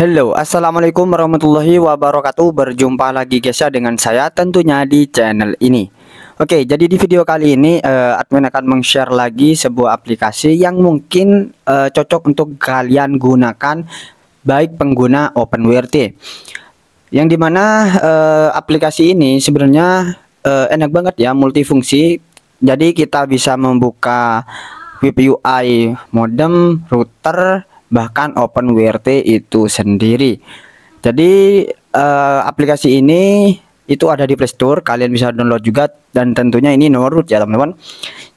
Halo assalamualaikum warahmatullahi wabarakatuh berjumpa lagi guys ya dengan saya tentunya di channel ini Oke jadi di video kali ini uh, admin akan meng-share lagi sebuah aplikasi yang mungkin uh, cocok untuk kalian gunakan baik pengguna OpenWrt yang dimana uh, eh, aplikasi ini sebenarnya uh, enak banget ya multifungsi jadi kita bisa membuka VPUI modem router bahkan OpenWrt itu sendiri jadi uh, aplikasi ini itu ada di Playstore kalian bisa download juga dan tentunya ini no root ya teman-teman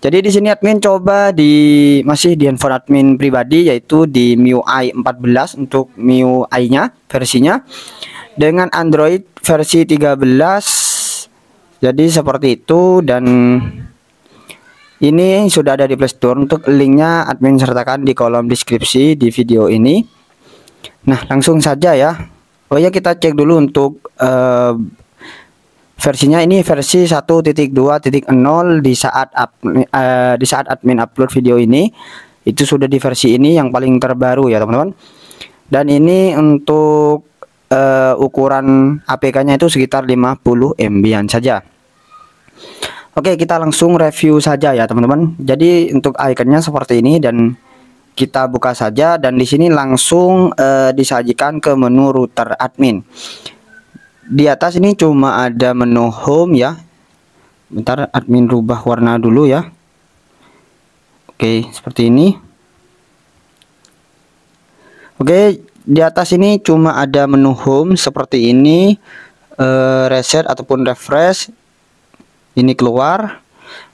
jadi di sini admin coba di masih di handphone admin pribadi yaitu di MIUI 14 untuk MIUI nya versinya dengan Android versi 13 jadi seperti itu dan ini sudah ada di playstore untuk linknya admin sertakan di kolom deskripsi di video ini nah langsung saja ya Oh ya kita cek dulu untuk uh, versinya ini versi 1.2.0 di saat uh, di saat admin upload video ini itu sudah di versi ini yang paling terbaru ya teman-teman dan ini untuk uh, ukuran APK nya itu sekitar 50 MB saja Oke kita langsung review saja ya teman-teman jadi untuk ikonnya seperti ini dan kita buka saja dan di sini langsung uh, disajikan ke menu router admin di atas ini cuma ada menu home ya bentar admin rubah warna dulu ya Oke seperti ini Oke di atas ini cuma ada menu home seperti ini uh, reset ataupun refresh ini keluar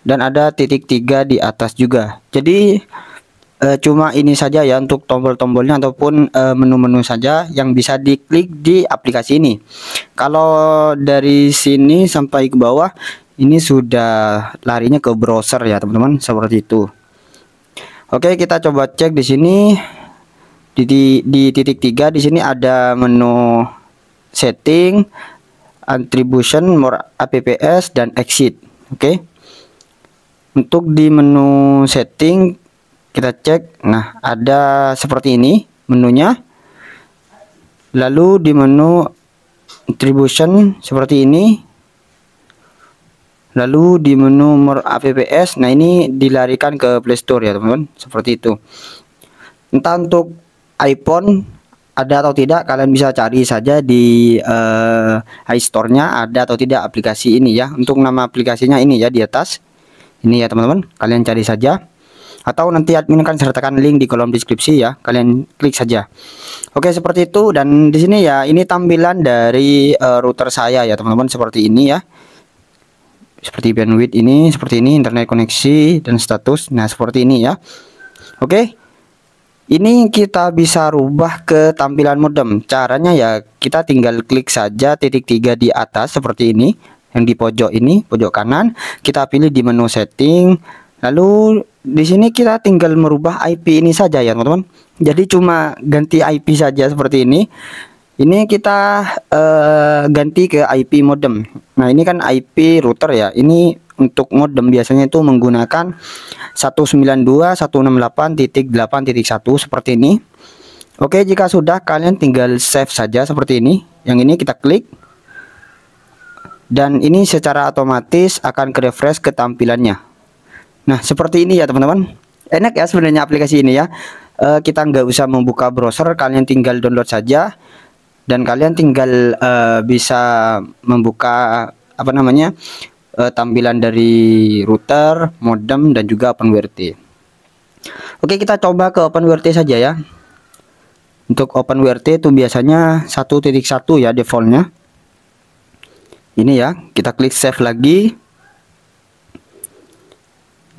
dan ada titik tiga di atas juga jadi e, cuma ini saja ya untuk tombol-tombolnya ataupun eh, menu-menu saja yang bisa diklik di aplikasi ini kalau dari sini sampai ke bawah ini sudah larinya ke browser ya teman-teman seperti itu Oke kita coba cek di sini di, di, di titik tiga di sini ada menu setting attribution more apps dan exit oke okay. untuk di menu setting kita cek nah ada seperti ini menunya lalu di menu attribution seperti ini lalu di menu more apps nah ini dilarikan ke playstore ya teman-teman seperti itu entah untuk iPhone ada atau tidak kalian bisa cari saja di uh, eh, iStore-nya ada atau tidak aplikasi ini ya untuk nama aplikasinya ini ya di atas ini ya teman-teman kalian cari saja atau nanti admin akan sertakan link di kolom deskripsi ya kalian klik saja oke seperti itu dan di sini ya ini tampilan dari uh, router saya ya teman-teman seperti ini ya seperti bandwidth ini seperti ini internet koneksi dan status nah seperti ini ya oke ini kita bisa rubah ke tampilan modem caranya ya kita tinggal klik saja titik tiga di atas seperti ini yang di pojok ini pojok kanan kita pilih di menu setting lalu di sini kita tinggal merubah IP ini saja ya teman-teman jadi cuma ganti IP saja seperti ini ini kita uh, ganti ke IP modem nah ini kan IP router ya ini untuk modem biasanya itu menggunakan 192.168.8.1 seperti ini Oke jika sudah kalian tinggal save saja seperti ini yang ini kita klik dan ini secara otomatis akan ke refresh ke tampilannya nah seperti ini ya teman-teman enak ya sebenarnya aplikasi ini ya e, kita nggak usah membuka browser kalian tinggal download saja dan kalian tinggal e, bisa membuka apa namanya uh, tampilan dari router, modem dan juga OpenWrt. Oke, kita coba ke OpenWrt saja ya. Untuk OpenWrt itu biasanya 1.1 ya defaultnya. Ini ya, kita klik save lagi.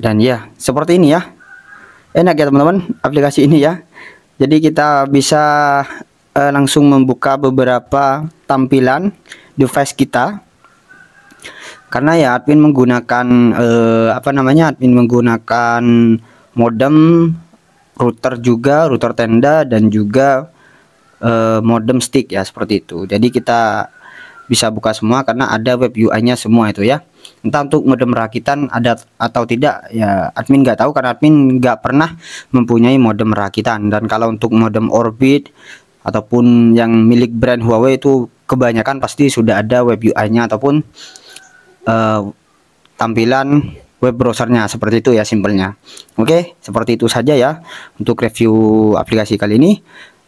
Dan ya, seperti ini ya. Enak ya teman-teman aplikasi ini ya. Jadi kita bisa eh, langsung membuka beberapa tampilan device kita karena ya admin menggunakan eh, apa namanya admin menggunakan modem router juga router tenda dan juga eh, modem stick ya seperti itu jadi kita bisa buka semua karena ada web UI-nya semua itu ya entah untuk modem rakitan ada atau tidak ya admin nggak tahu karena admin nggak pernah mempunyai modem rakitan dan kalau untuk modem orbit ataupun yang milik brand Huawei itu kebanyakan pasti sudah ada web UI-nya ataupun Eh, tampilan web browsernya seperti itu ya simpelnya oke okay, seperti itu saja ya untuk review aplikasi kali ini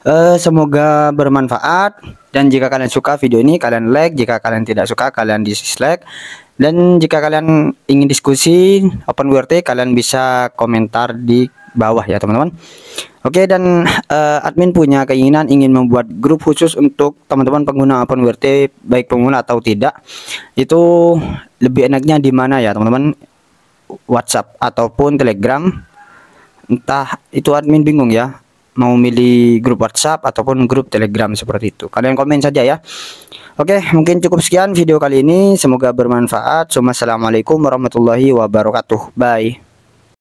uh, semoga bermanfaat dan jika kalian suka video ini kalian like jika kalian tidak suka kalian dislike dan jika kalian ingin diskusi open WRT kalian bisa komentar di bawah ya teman-teman Oke dan uh, admin punya keinginan ingin membuat grup khusus untuk teman-teman pengguna akun WRT baik pengguna atau tidak itu lebih enaknya di mana ya teman-teman WhatsApp ataupun Telegram entah itu admin bingung ya mau milih grup WhatsApp ataupun grup Telegram seperti itu kalian komen saja ya Oke mungkin cukup sekian video kali ini semoga bermanfaat Assalamualaikum warahmatullahi wabarakatuh Bye